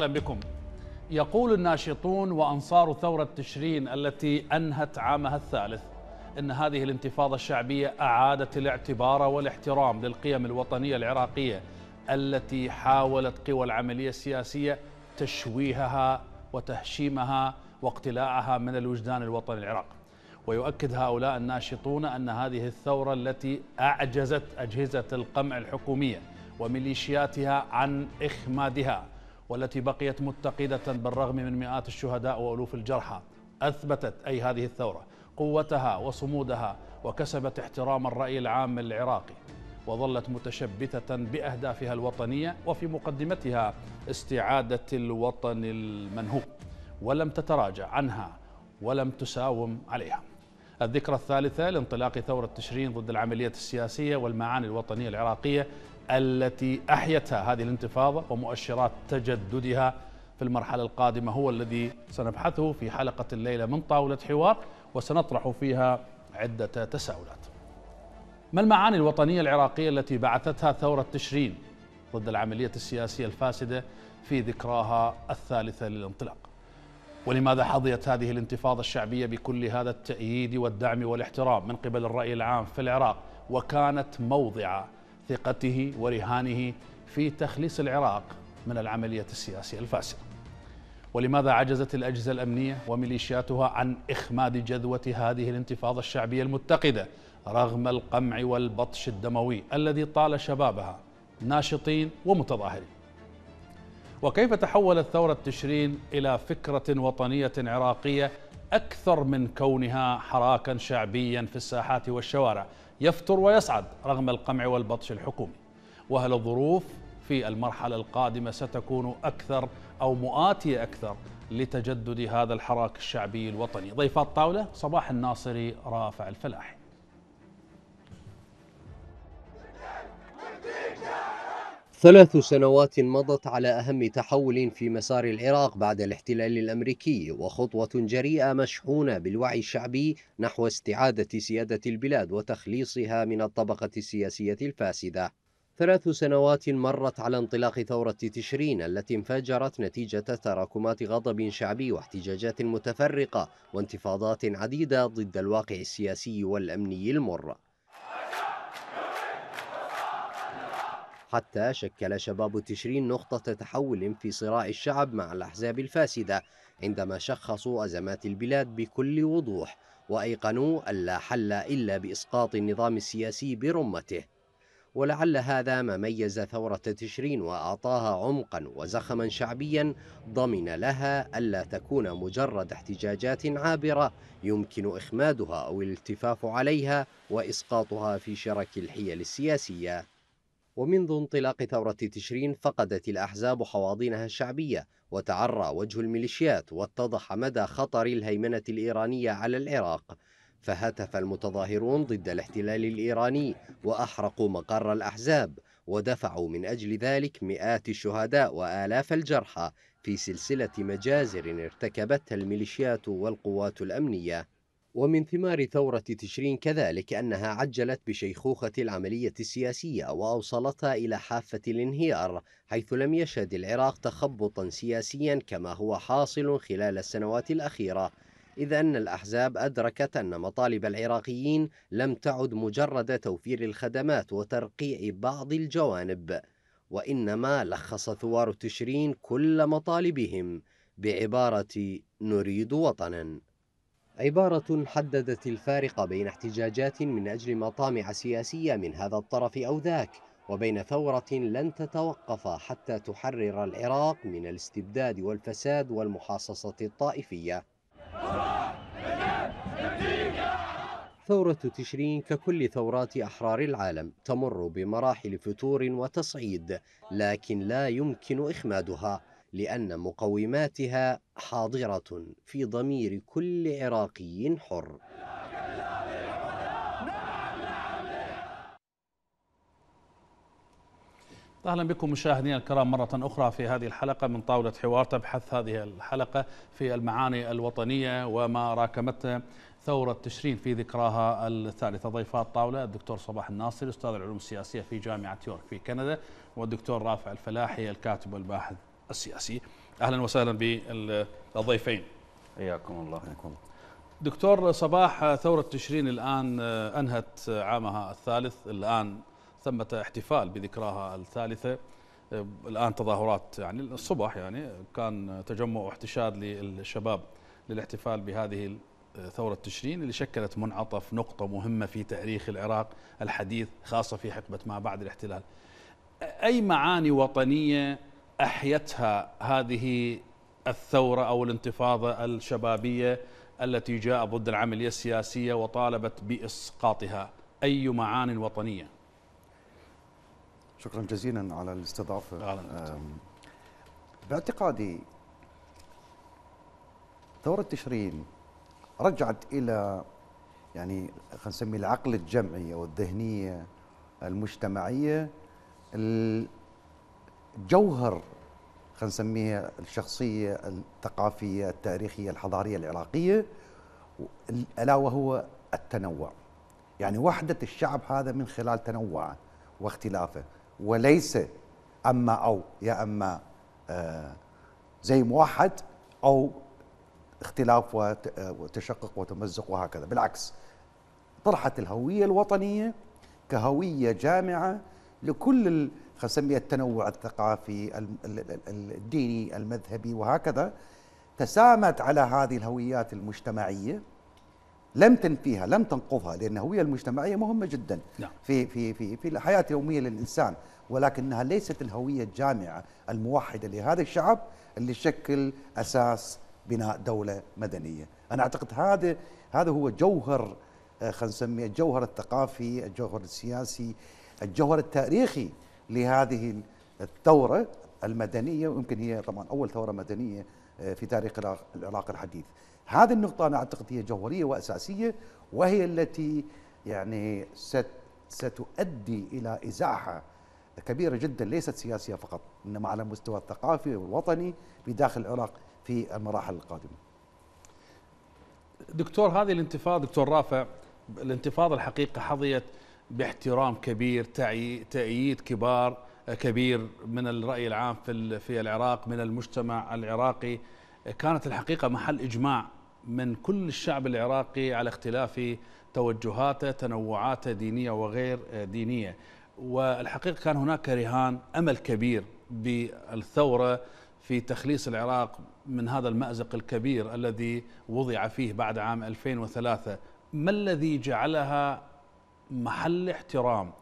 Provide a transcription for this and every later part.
أهلا بكم يقول الناشطون وأنصار ثورة تشرين التي أنهت عامها الثالث إن هذه الانتفاضة الشعبية أعادت الاعتبار والاحترام للقيم الوطنية العراقية التي حاولت قوى العملية السياسية تشويهها وتهشيمها واقتلاعها من الوجدان الوطني العراقي ويؤكد هؤلاء الناشطون أن هذه الثورة التي أعجزت أجهزة القمع الحكومية وميليشياتها عن إخمادها والتي بقيت متقدة بالرغم من مئات الشهداء وألوف الجرحى أثبتت أي هذه الثورة قوتها وصمودها وكسبت احترام الرأي العام العراقي وظلت متشبثة بأهدافها الوطنية وفي مقدمتها استعادة الوطن المنهوب ولم تتراجع عنها ولم تساوم عليها الذكرى الثالثة لانطلاق ثورة تشرين ضد العملية السياسية والمعاني الوطنية العراقية التي أحيتها هذه الانتفاضة ومؤشرات تجددها في المرحلة القادمة هو الذي سنبحثه في حلقة الليلة من طاولة حوار وسنطرح فيها عدة تساؤلات ما المعاني الوطنية العراقية التي بعثتها ثورة تشرين ضد العملية السياسية الفاسدة في ذكراها الثالثة للانطلاق ولماذا حظيت هذه الانتفاضة الشعبية بكل هذا التأييد والدعم والاحترام من قبل الرأي العام في العراق وكانت موضع ثقته ورهانه في تخليص العراق من العملية السياسية الفاسدة ولماذا عجزت الأجهزة الأمنية وميليشياتها عن إخماد جذوة هذه الانتفاضة الشعبية المتقدة رغم القمع والبطش الدموي الذي طال شبابها ناشطين ومتظاهرين وكيف تحولت ثورة تشرين إلى فكرة وطنية عراقية أكثر من كونها حراكا شعبيا في الساحات والشوارع يفتر ويصعد رغم القمع والبطش الحكومي وهل الظروف في المرحلة القادمة ستكون أكثر أو مؤاتية أكثر لتجدد هذا الحراك الشعبي الوطني ضيف الطاولة صباح الناصري رافع الفلاح ثلاث سنوات مضت على أهم تحول في مسار العراق بعد الاحتلال الأمريكي وخطوة جريئة مشحونة بالوعي الشعبي نحو استعادة سيادة البلاد وتخليصها من الطبقة السياسية الفاسدة ثلاث سنوات مرت على انطلاق ثورة تشرين التي انفجرت نتيجة تراكمات غضب شعبي واحتجاجات متفرقة وانتفاضات عديدة ضد الواقع السياسي والأمني المر حتى شكل شباب تشرين نقطة تحول في صراع الشعب مع الأحزاب الفاسدة عندما شخصوا أزمات البلاد بكل وضوح وأيقنوا ألا حل إلا بإسقاط النظام السياسي برمته ولعل هذا ما ميز ثورة تشرين وأعطاها عمقا وزخما شعبيا ضمن لها ألا تكون مجرد احتجاجات عابرة يمكن إخمادها أو الالتفاف عليها وإسقاطها في شرك الحيل السياسية ومنذ انطلاق ثورة تشرين فقدت الأحزاب حواضينها الشعبية وتعرى وجه الميليشيات واتضح مدى خطر الهيمنة الإيرانية على العراق فهتف المتظاهرون ضد الاحتلال الإيراني وأحرقوا مقر الأحزاب ودفعوا من أجل ذلك مئات الشهداء وآلاف الجرحى في سلسلة مجازر ارتكبتها الميليشيات والقوات الأمنية ومن ثمار ثورة تشرين كذلك أنها عجلت بشيخوخة العملية السياسية وأوصلتها إلى حافة الانهيار حيث لم يشهد العراق تخبطا سياسيا كما هو حاصل خلال السنوات الأخيرة إذ أن الأحزاب أدركت أن مطالب العراقيين لم تعد مجرد توفير الخدمات وترقيع بعض الجوانب وإنما لخص ثوار تشرين كل مطالبهم بعبارة نريد وطنا عبارة حددت الفارق بين احتجاجات من أجل مطامع سياسية من هذا الطرف أو ذاك وبين ثورة لن تتوقف حتى تحرر العراق من الاستبداد والفساد والمحاصصة الطائفية ثورة تشرين ككل ثورات أحرار العالم تمر بمراحل فتور وتصعيد لكن لا يمكن إخمادها لأن مقوماتها حاضرة في ضمير كل عراقي حر اهلا بكم مشاهدينا الكرام مره اخرى في هذه الحلقه من طاوله حوار تبحث هذه الحلقه في المعاني الوطنيه وما راكمته ثوره تشرين في ذكراها الثالثه ضيفات الطاوله الدكتور صباح الناصر استاذ العلوم السياسيه في جامعه يورك في كندا والدكتور رافع الفلاحي الكاتب والباحث السياسي اهلا وسهلا بالضيفين حياكم الله حياكم دكتور صباح ثورة تشرين الآن آه، أنهت عامها الثالث الآن ثمة احتفال بذكراها الثالثة آه، الآن تظاهرات يعني الصبح يعني كان تجمع واحتشاد للشباب للاحتفال بهذه آه، ثورة تشرين اللي شكلت منعطف نقطة مهمة في تاريخ العراق الحديث خاصة في حقبة ما بعد الاحتلال أي معاني وطنية احيتها هذه الثوره او الانتفاضه الشبابيه التي جاء ضد العمليه السياسيه وطالبت باسقاطها اي معان وطنيه شكرا جزيلا على الاستضافه باعتقادي ثوره تشرين رجعت الى يعني خلينا نسميه العقل الجمعي او الذهنيه المجتمعيه الجوهر خلينا نسميها الشخصيه الثقافيه التاريخيه الحضاريه العراقيه الا وهو التنوع يعني وحده الشعب هذا من خلال تنوعه واختلافه وليس اما او يا اما آه، زي موحد او اختلاف آه، وتشقق وتمزق وهكذا بالعكس طرحت الهويه الوطنيه كهويه جامعه لكل نسميها التنوع الثقافي الديني المذهبي وهكذا تسامت على هذه الهويات المجتمعيه لم تنفيها لم تنقضها لان الهويه المجتمعيه مهمه جدا نعم. في في في في الحياه اليوميه للانسان ولكنها ليست الهويه الجامعه الموحده لهذا الشعب اللي شكل اساس بناء دوله مدنيه انا اعتقد هذا هذا هو جوهر آه، خلينا نسميه الجوهر الثقافي الجوهر السياسي الجوهر التاريخي لهذه الثورة المدنية ويمكن هي طبعا أول ثورة مدنية آه، في تاريخ العراق الحديث هذه النقطة أنا أعتقد هي جوهرية وأساسية وهي التي يعني ست ستؤدي إلى إزاحة كبيرة جدا ليست سياسية فقط إنما على المستوى الثقافي والوطني في داخل العراق في المراحل القادمة دكتور هذه الانتفاضة دكتور رافع الانتفاضة الحقيقة حظيت باحترام كبير تأييد كبار آه، كبير من الرأي العام في في العراق من المجتمع العراقي كانت الحقيقة محل إجماع من كل الشعب العراقي على اختلاف توجهاته تنوعاته دينية وغير آه، دينية والحقيقة كان هناك رهان أمل كبير بالثورة في تخليص العراق من هذا المأزق الكبير الذي وضع فيه بعد عام 2003 ما الذي جعلها محل احترام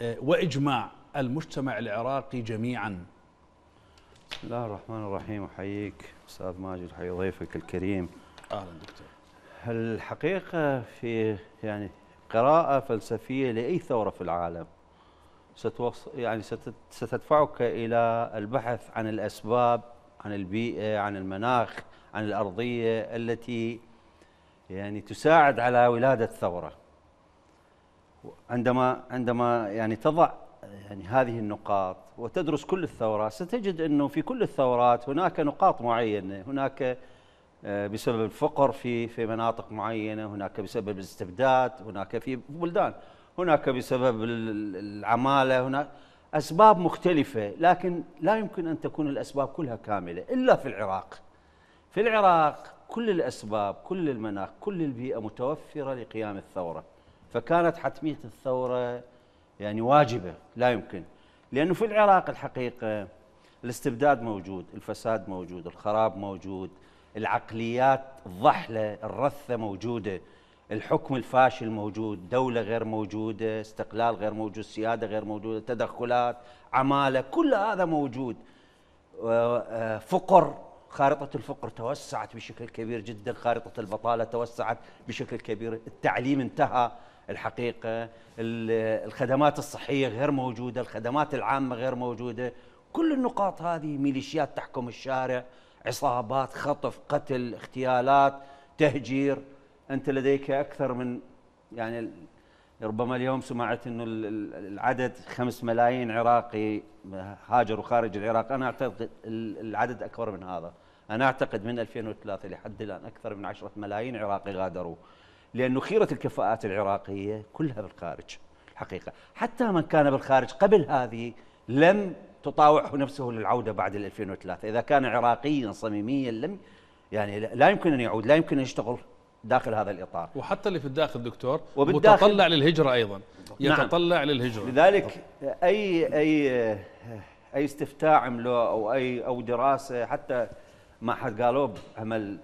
آه، واجماع المجتمع العراقي جميعا. بسم الله الرحمن الرحيم احييك استاذ ماجد حي ضيفك الكريم. اهلا دكتور. الحقيقه في يعني قراءه فلسفيه لاي ثوره في العالم ستوص يعني ستدفعك الى البحث عن الاسباب عن البيئه عن المناخ عن الارضيه التي يعني تساعد على ولاده ثوره عندما عندما يعني تضع يعني هذه النقاط وتدرس كل الثورات ستجد انه في كل الثورات هناك نقاط معينه، هناك آه، بسبب الفقر في في مناطق معينه، هناك بسبب الاستبداد، هناك في بلدان، هناك بسبب العماله، هناك اسباب مختلفه، لكن لا يمكن ان تكون الاسباب كلها كامله الا في العراق. في العراق كل الاسباب، كل المناخ، كل البيئه متوفره لقيام الثوره. فكانت حتمية الثورة يعني واجبة لا يمكن لأنه في العراق الحقيقة الاستبداد موجود الفساد موجود الخراب موجود العقليات الضحلة الرثة موجودة الحكم الفاشل موجود دولة غير موجودة استقلال غير موجود سيادة غير موجودة تدخلات عمالة كل هذا موجود آه، فقر خارطة الفقر توسعت بشكل كبير جدا خارطة البطالة توسعت بشكل كبير التعليم انتهى الحقيقه الخدمات الصحيه غير موجوده الخدمات العامه غير موجوده كل النقاط هذه ميليشيات تحكم الشارع عصابات خطف قتل اغتيالات تهجير انت لديك اكثر من يعني ربما اليوم سمعت انه العدد خمس ملايين عراقي هاجروا خارج العراق انا اعتقد العدد اكبر من هذا انا اعتقد من 2003 لحد الان اكثر من 10 ملايين عراقي غادروا لأنه خيرة الكفاءات العراقية كلها بالخارج الحقيقة حتى من كان بالخارج قبل هذه لم تطاوعه نفسه للعودة بعد 2003 إذا كان عراقيا صميميا لم يعني لا يمكن أن يعود لا يمكن أن يشتغل داخل هذا الاطار وحتى اللي في الداخل دكتور متطلع للهجره ايضا نعم. يتطلع نعم للهجره لذلك اي اي اي استفتاء عملوه او اي او دراسه حتى ما حد قالوا بعمل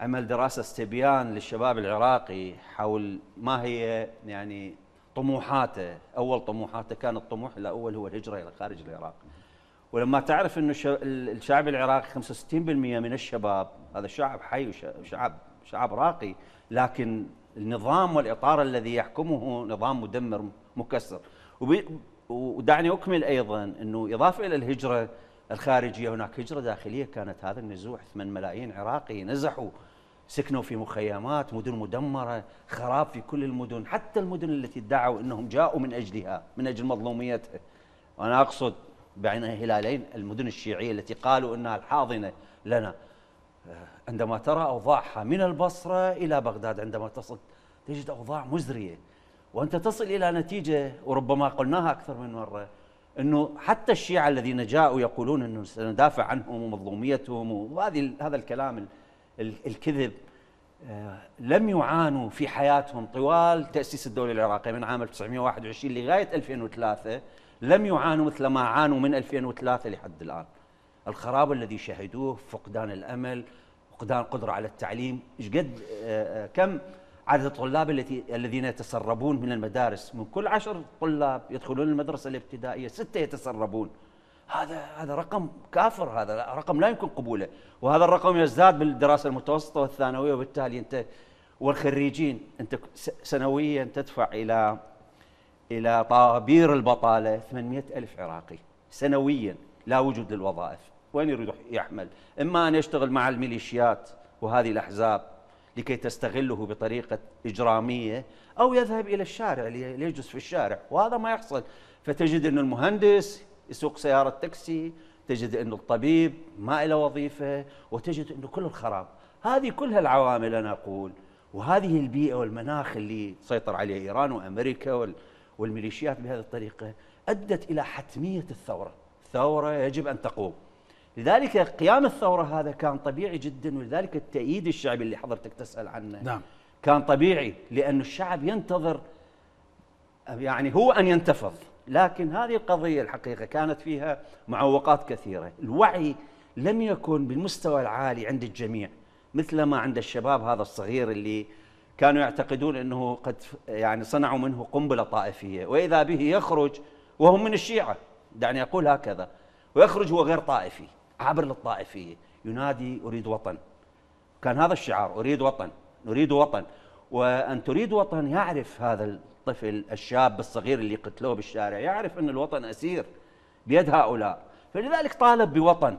عمل دراسه استبيان للشباب العراقي حول ما هي يعني طموحاته اول طموحاته كان الطموح الاول هو الهجره الى خارج العراق ولما تعرف انه الشعب العراقي 65% من الشباب هذا شعب حي وشعب شعب راقي لكن النظام والاطار الذي يحكمه نظام مدمر مكسر ودعني اكمل ايضا انه اضافه الى الهجره الخارجية هناك هجرة داخلية كانت هذا النزوح 8 ملايين عراقي نزحوا سكنوا في مخيمات مدن مدمرة خراب في كل المدن حتى المدن التي ادعوا أنهم جاءوا من أجلها من أجل مظلوميتها وأنا أقصد بين هلالين المدن الشيعية التي قالوا أنها الحاضنة لنا عندما ترى أوضاعها من البصرة إلى بغداد عندما تصل تجد أوضاع مزرية وأنت تصل إلى نتيجة وربما قلناها أكثر من مرة انه حتى الشيعه الذين جاءوا يقولون انه سندافع عنهم ومظلوميتهم وهذه هذا الكلام الكذب آه، لم يعانوا في حياتهم طوال تاسيس الدوله العراقيه من عام 1921 لغايه 2003 لم يعانوا مثل ما عانوا من 2003 لحد الان. الخراب الذي شهدوه، فقدان الامل، فقدان قدره على التعليم، ايش قد آه، آه، كم عدد الطلاب التي الذين يتسربون من المدارس من كل عشر طلاب يدخلون المدرسة الابتدائية ستة يتسربون هذا هذا رقم كافر هذا رقم لا يمكن قبوله وهذا الرقم يزداد بالدراسة المتوسطة والثانوية وبالتالي أنت والخريجين أنت سنويا تدفع إلى إلى طابير البطالة 800 ألف عراقي سنويا لا وجود للوظائف وين يريد يحمل إما أن يشتغل مع الميليشيات وهذه الأحزاب لكي تستغله بطريقة إجرامية أو يذهب إلى الشارع ليجلس في الشارع وهذا ما يحصل فتجد أن المهندس يسوق سيارة تاكسي تجد أن الطبيب ما إلى وظيفة وتجد أنه كل الخراب هذه كلها العوامل أنا أقول وهذه البيئة والمناخ اللي سيطر عليه إيران وأمريكا والميليشيات بهذه الطريقة أدت إلى حتمية الثورة الثورة يجب أن تقوم لذلك قيام الثورة هذا كان طبيعي جدا ولذلك التأييد الشعبي اللي حضرتك تسأل عنه نعم كان طبيعي لأن الشعب ينتظر يعني هو أن ينتفض لكن هذه القضية الحقيقة كانت فيها معوقات كثيرة الوعي لم يكن بالمستوى العالي عند الجميع مثل ما عند الشباب هذا الصغير اللي كانوا يعتقدون أنه قد يعني صنعوا منه قنبلة طائفية وإذا به يخرج وهم من الشيعة دعني أقول هكذا ويخرج هو غير طائفي عبر للطائفيه ينادي اريد وطن كان هذا الشعار اريد وطن نريد وطن وان تريد وطن يعرف هذا الطفل الشاب الصغير اللي قتلوه بالشارع يعرف ان الوطن اسير بيد هؤلاء فلذلك طالب بوطن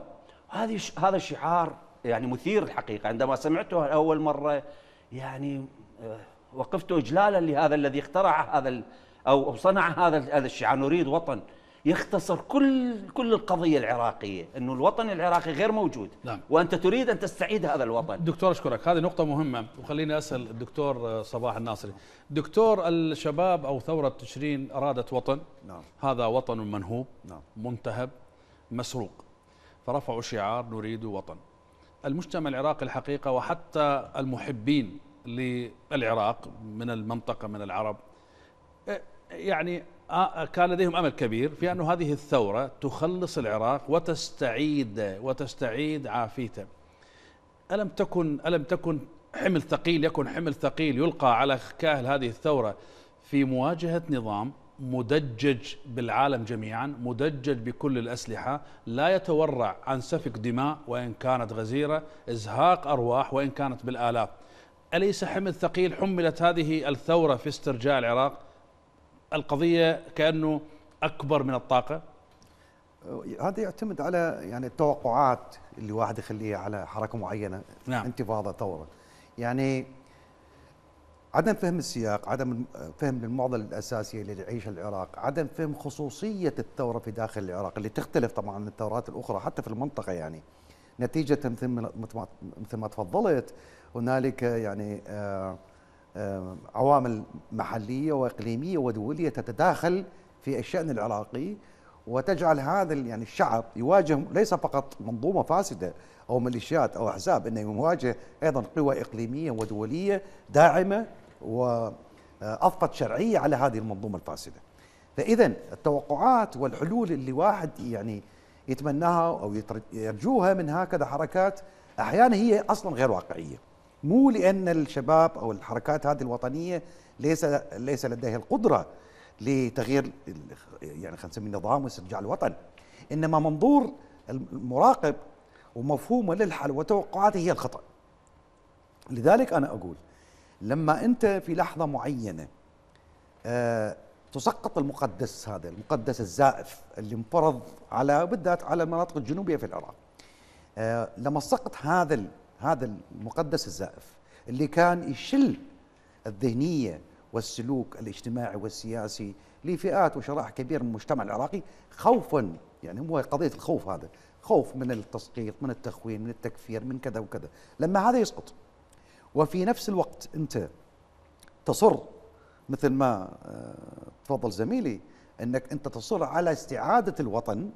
هذه هذا الشعار يعني مثير الحقيقه عندما سمعته اول مره يعني آه، وقفت اجلالا لهذا الذي اخترع هذا او صنع هذا هذا الشعار نريد وطن يختصر كل كل القضيه العراقيه انه الوطن العراقي غير موجود نعم. وانت تريد ان تستعيد هذا الوطن دكتور اشكرك هذه نقطه مهمه وخليني اسال الدكتور آه، صباح الناصري دكتور الشباب او ثوره تشرين ارادت وطن نعم. هذا وطن منهوب نعم. منتهب مسروق فرفعوا شعار نريد وطن المجتمع العراقي الحقيقه وحتى المحبين للعراق من المنطقه من العرب إيه، يعني آه، آه، كان لديهم امل كبير في ان هذه الثوره تخلص العراق وتستعيد وتستعيد عافيته. الم تكن الم تكن حمل ثقيل يكن حمل ثقيل يلقى على كاهل هذه الثوره في مواجهه نظام مدجج بالعالم جميعا، مدجج بكل الاسلحه، لا يتورع عن سفك دماء وان كانت غزيره، ازهاق ارواح وان كانت بالالاف. اليس حمل ثقيل حملت هذه الثوره في استرجاع العراق؟ القضيه كانه اكبر من الطاقه هذا يعتمد على يعني التوقعات اللي واحد يخليها على حركه معينه نعم. انتفاضه ثوره يعني عدم فهم السياق عدم فهم المعضله الاساسيه اللي يعيشها العراق عدم فهم خصوصيه الثوره في داخل العراق اللي تختلف طبعا عن الثورات الاخرى حتى في المنطقه يعني نتيجه مثل ما تفضلت هنالك يعني آه آه، عوامل محليه واقليميه ودوليه تتداخل في الشان العراقي وتجعل هذا يعني الشعب يواجه ليس فقط منظومه فاسده او ميليشيات او احزاب انه يواجه ايضا قوى اقليميه ودوليه داعمه واضفت شرعيه على هذه المنظومه الفاسده. فاذا التوقعات والحلول اللي واحد يعني يتمناها او يرجوها من هكذا حركات احيانا هي اصلا غير واقعيه. مو لان الشباب او الحركات هذه الوطنيه ليس ليس لديها القدره لتغيير يعني خلينا نسميه النظام واسترجاع الوطن انما منظور المراقب ومفهومه للحل وتوقعاته هي الخطا لذلك انا اقول لما انت في لحظه معينه أه تسقط المقدس هذا المقدس الزائف اللي انفرض على بالذات على المناطق الجنوبيه في العراق أه لما سقط هذا هذا المقدس الزائف اللي كان يشل الذهنيه والسلوك الاجتماعي والسياسي لفئات وشرائح كبيره من المجتمع العراقي خوفا يعني هو قضيه الخوف هذا خوف من التسقيط من التخوين من التكفير من كذا وكذا لما هذا يسقط وفي نفس الوقت انت تصر مثل ما آه، تفضل زميلي انك انت تصر على استعاده الوطن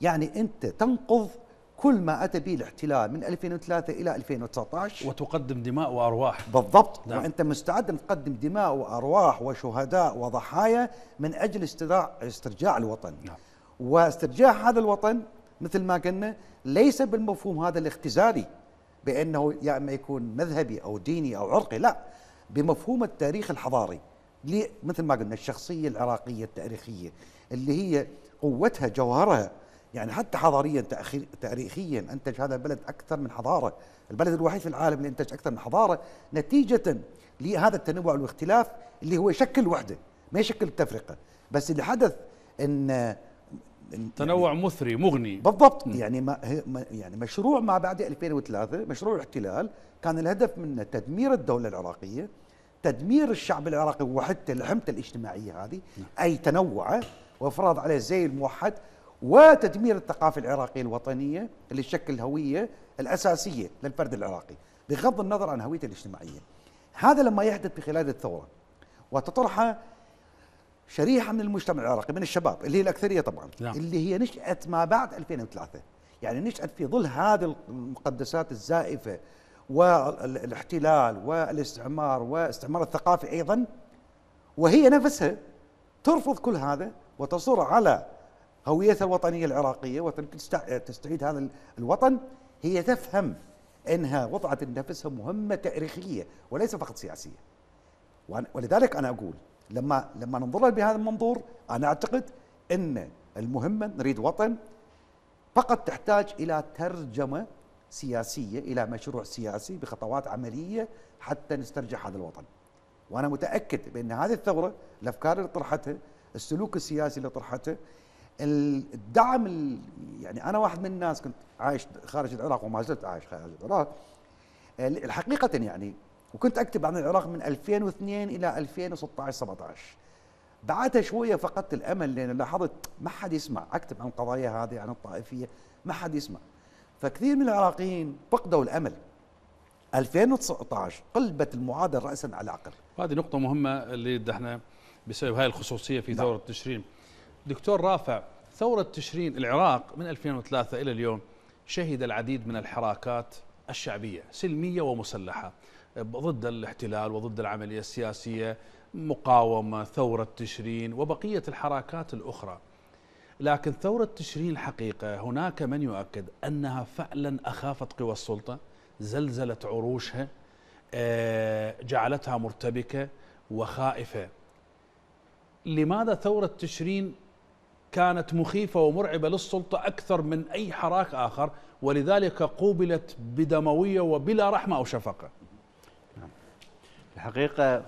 يعني انت تنقض كل ما اتى به الاحتلال من 2003 الى 2019 وتقدم دماء وارواح بالضبط نعم. وانت مستعد ان تقدم دماء وارواح وشهداء وضحايا من اجل استرجاع الوطن نعم. واسترجاع هذا الوطن مثل ما قلنا ليس بالمفهوم هذا الاختزالي بانه يا اما يكون مذهبي او ديني او عرقي لا بمفهوم التاريخ الحضاري مثل ما قلنا الشخصيه العراقيه التاريخيه اللي هي قوتها جوهرها يعني حتى حضاريا تاريخيا انتج هذا البلد اكثر من حضاره، البلد الوحيد في العالم اللي انتج اكثر من حضاره نتيجه لهذا التنوع والاختلاف اللي هو يشكل وحده، ما يشكل التفرقه، بس اللي حدث ان يعني تنوع يعني مثري مغني بالضبط م. يعني ما يعني مشروع ما بعد 2003 مشروع الاحتلال كان الهدف منه تدمير الدوله العراقيه تدمير الشعب العراقي وحتى لحمته الاجتماعيه هذه نعم. اي تنوعه وافراض عليه زي الموحد وتدمير الثقافة العراقية الوطنية اللي تشكل الهوية الأساسية للفرد العراقي بغض النظر عن هويته الاجتماعية هذا لما يحدث بخلال الثورة وتطرح شريحة من المجتمع العراقي من الشباب اللي هي الأكثرية طبعا نعم. اللي هي نشأت ما بعد 2003 يعني نشأت في ظل هذه المقدسات الزائفة والاحتلال والاستعمار واستعمار الثقافي أيضا وهي نفسها ترفض كل هذا وتصر على هويتها الوطنية العراقية وتستعيد تستعيد هذا الوطن هي تفهم أنها وضعت لنفسها مهمة تاريخية وليس فقط سياسية ولذلك أنا أقول لما لما ننظر بهذا المنظور أنا أعتقد أن المهمة نريد وطن فقط تحتاج إلى ترجمة سياسية إلى مشروع سياسي بخطوات عملية حتى نسترجع هذا الوطن وأنا متأكد بأن هذه الثورة الأفكار اللي طرحتها السلوك السياسي اللي طرحته الدعم يعني انا واحد من الناس كنت عايش خارج العراق وما زلت عايش خارج العراق حقيقه يعني وكنت اكتب عن العراق من 2002 الى 2016 17 بعدها شويه فقدت الامل لان لاحظت ما حد يسمع اكتب عن القضايا هذه عن الطائفيه ما حد يسمع فكثير من العراقيين فقدوا الامل 2019 قلبت المعادله راسا على عقب هذه نقطه مهمه اللي احنا بسبب هاي الخصوصيه في ثوره نعم. تشرين دكتور رافع ثورة تشرين العراق من 2003 إلى اليوم شهد العديد من الحراكات الشعبية سلمية ومسلحة ضد الاحتلال وضد العملية السياسية مقاومة ثورة تشرين وبقية الحركات الأخرى لكن ثورة تشرين الحقيقة هناك من يؤكد أنها فعلا أخافت قوى السلطة زلزلت عروشها آه، جعلتها مرتبكة وخائفة لماذا ثورة تشرين كانت مخيفة ومرعبة للسلطة أكثر من أي حراك آخر ولذلك قوبلت بدموية وبلا رحمة أو شفقة نعم. الحقيقة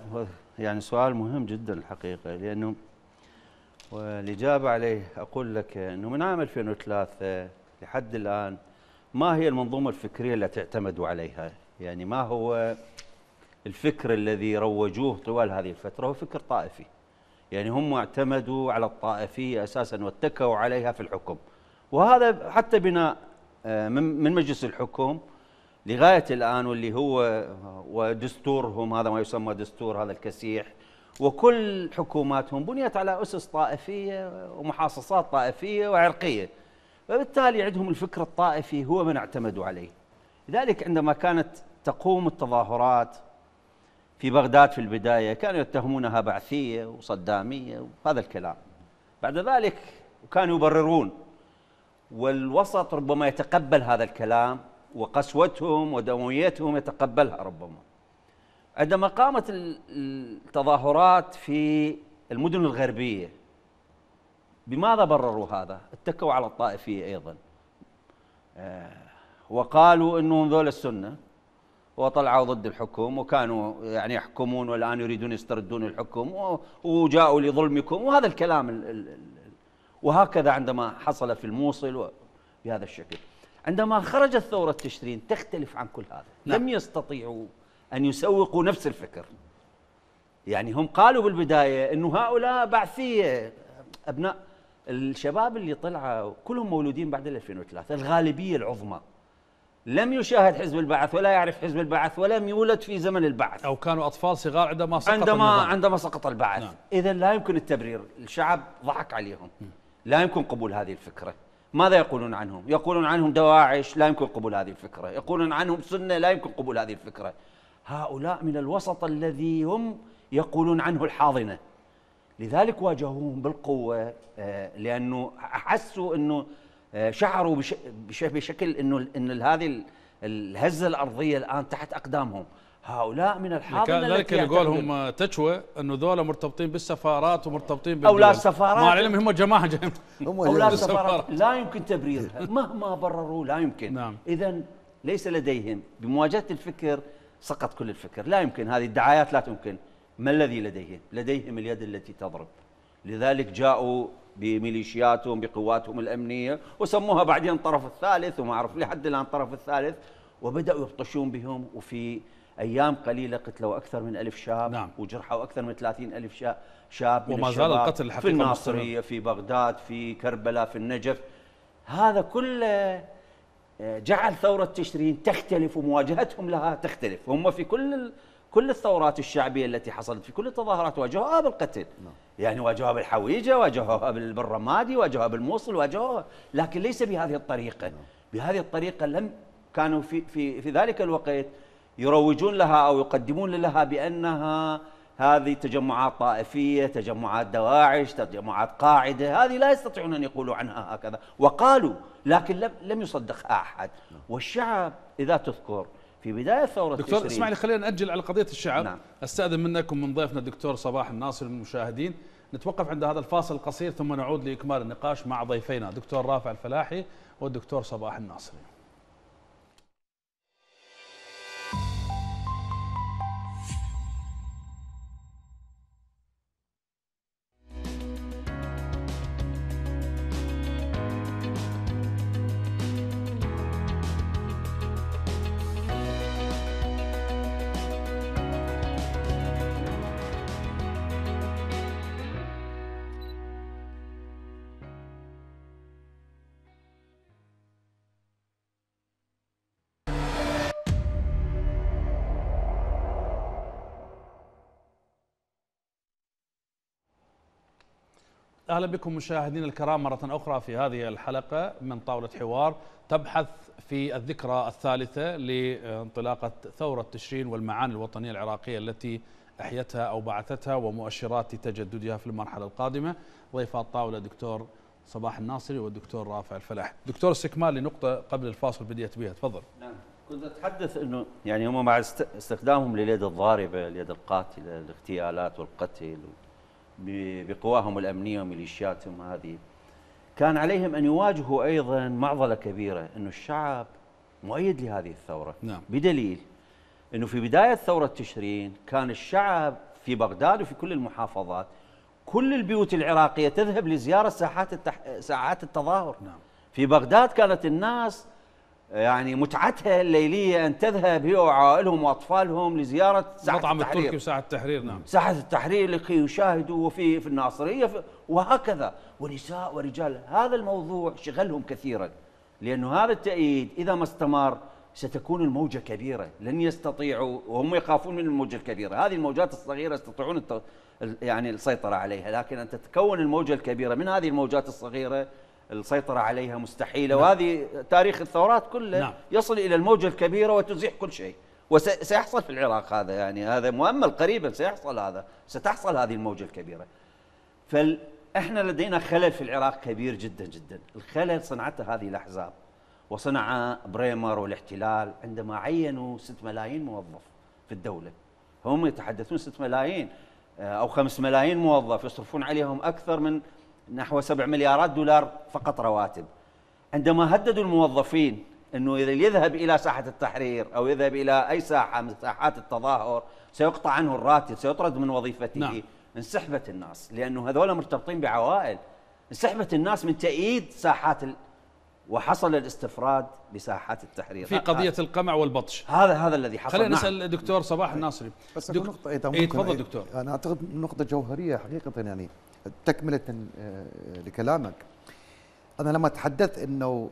يعني سؤال مهم جدا الحقيقة لأنه والإجابة عليه أقول لك أنه من عام 2003 لحد الآن ما هي المنظومة الفكرية التي اعتمدوا عليها يعني ما هو الفكر الذي روجوه طوال هذه الفترة هو فكر طائفي يعني هم اعتمدوا على الطائفية أساسا واتكوا عليها في الحكم وهذا حتى بناء آه، من مجلس الحكم لغاية الآن واللي هو آه، ودستورهم هذا ما يسمى دستور هذا الكسيح وكل حكوماتهم بنيت على أسس طائفية ومحاصصات طائفية وعرقية فبالتالي عندهم الفكر الطائفي هو من اعتمدوا عليه لذلك عندما كانت تقوم التظاهرات في بغداد في البداية كانوا يتهمونها بعثية وصدامية وهذا الكلام بعد ذلك وكانوا يبررون والوسط ربما يتقبل هذا الكلام وقسوتهم ودمويتهم يتقبلها ربما عندما قامت التظاهرات في المدن الغربية بماذا برروا هذا؟ اتكوا على الطائفية أيضا آه، وقالوا أنهم ذول السنة وطلعوا ضد الحكم وكانوا يعني يحكمون والان يريدون يستردون الحكم وجاءوا لظلمكم وهذا الكلام الـ الـ الـ وهكذا عندما حصل في الموصل بهذا الشكل عندما خرجت ثورة تشرين تختلف عن كل هذا نعم. لم يستطيعوا أن يسوقوا نفس الفكر يعني هم قالوا بالبداية أنه هؤلاء بعثية أبناء الشباب اللي طلعوا كلهم مولودين بعد 2003 الغالبية العظمى لم يشاهد حزب البعث ولا يعرف حزب البعث ولم يولد في زمن البعث أو كانوا أطفال صغار عندما سقط عندما النظام. عندما سقط البعث نعم. إذا لا يمكن التبرير الشعب ضحك عليهم لا يمكن قبول هذه الفكرة ماذا يقولون عنهم؟ يقولون عنهم دواعش لا يمكن قبول هذه الفكرة يقولون عنهم سنة لا يمكن قبول هذه الفكرة هؤلاء من الوسط الذي هم يقولون عنه الحاضنة لذلك واجهوهم بالقوة آه، لأنه احسوا أنه آه، شعروا بش بشكل انه ان هذه الهزه الارضيه الان تحت اقدامهم هؤلاء من الحاضنه لذلك يقول قولهم تشوى انه ذولا مرتبطين بالسفارات ومرتبطين بالدول اولاد سفارات مع العلم هم جماعه جم هم اولاد سفارات لا يمكن تبريرها مهما برروا لا يمكن نعم. اذا ليس لديهم بمواجهه الفكر سقط كل الفكر لا يمكن هذه الدعايات لا تمكن ما الذي لديهم لديهم اليد التي تضرب لذلك جاءوا بميليشياتهم بقواتهم الأمنية وسموها بعدين الطرف الثالث وما أعرف لحد الآن الطرف الثالث وبدأوا يبطشون بهم وفي أيام قليلة قتلوا أكثر من ألف شاب نعم. وجرحوا أكثر من 30 ألف شاب, وما زال القتل في الناصرية في بغداد في كربلاء في النجف هذا كله آه، جعل ثورة تشرين تختلف ومواجهتهم لها تختلف هم في كل كل الثورات الشعبية التي حصلت في كل التظاهرات واجهوها بالقتل نعم. يعني واجهوها بالحويجة واجهوها بالرمادي واجهوها بالموصل واجهوها لكن ليس بهذه الطريقة نعم. بهذه الطريقة لم كانوا في, في, في ذلك الوقت يروجون لها أو يقدمون لها بأنها هذه تجمعات طائفية تجمعات دواعش تجمعات قاعدة هذه لا يستطيعون أن يقولوا عنها هكذا وقالوا لكن لم يصدق أحد نعم. والشعب إذا تذكر في بداية ثورة دكتور تشرين. اسمع لي خلينا نأجل على قضية الشعب نعم. أستأذن منك ومن ضيفنا الدكتور صباح الناصر من المشاهدين نتوقف عند هذا الفاصل القصير ثم نعود لإكمال النقاش مع ضيفينا دكتور رافع الفلاحي والدكتور صباح الناصري اهلا بكم مشاهدينا الكرام مره اخرى في هذه الحلقه من طاوله حوار تبحث في الذكرى الثالثه لانطلاقه ثوره تشرين والمعاني الوطنيه العراقيه التي احيتها او بعثتها ومؤشرات تجددها في المرحله القادمه ضيف الطاوله دكتور صباح الناصري والدكتور رافع الفلاح دكتور استكمال لنقطه قبل الفاصل بديت بها تفضل نعم كنت اتحدث انه يعني هم مع استخدامهم لليد الضاربه اليد القاتله الاغتيالات والقتل بقواهم الأمنية وميليشياتهم هذه كان عليهم أن يواجهوا أيضا معضلة كبيرة أن الشعب مؤيد لهذه الثورة نعم. بدليل أنه في بداية ثورة تشرين كان الشعب في بغداد وفي كل المحافظات كل البيوت العراقية تذهب لزيارة ساحات, التح... ساحات التظاهر نعم. في بغداد كانت الناس يعني متعتها الليلية أن تذهب هي وعائلهم وأطفالهم لزيارة ساحة مطعم التحرير التركي وساحة التحرير نعم ساحة التحرير لكي يشاهدوا في في الناصرية وهكذا ونساء ورجال هذا الموضوع شغلهم كثيرا لأنه هذا التأييد إذا ما استمر ستكون الموجة كبيرة لن يستطيعوا وهم يخافون من الموجة الكبيرة هذه الموجات الصغيرة يستطيعون يعني السيطرة عليها لكن أن تتكون الموجة الكبيرة من هذه الموجات الصغيرة السيطرة عليها مستحيلة نعم. وهذه تاريخ الثورات كله نعم. يصل إلى الموجة الكبيرة وتزيح كل شيء وسيحصل في العراق هذا يعني هذا مؤمل قريبا سيحصل هذا ستحصل هذه الموجة الكبيرة فإحنا لدينا خلل في العراق كبير جدا جدا الخلل صنعته هذه الأحزاب وصنع بريمر والاحتلال عندما عينوا 6 ملايين موظف في الدولة هم يتحدثون 6 ملايين آه، أو 5 ملايين موظف يصرفون عليهم أكثر من نحو 7 مليارات دولار فقط رواتب عندما هددوا الموظفين انه اذا يذهب الى ساحه التحرير او يذهب الى اي ساحه من ساحات التظاهر سيقطع عنه الراتب سيطرد من وظيفته نعم. انسحبت الناس لانه هذول مرتبطين بعوائل انسحبت الناس من تأييد ساحات وحصل الاستفراد بساحات التحرير في قضيه آه. القمع والبطش هذا هذا الذي حصل خلينا نعم. نسال الدكتور صباح طيب. الناصري بس دك... نقطه إيه ممكن إيه تفضل دكتور انا اعتقد نقطه جوهريه حقيقه يعني تكمله آه، لكلامك انا لما تحدثت انه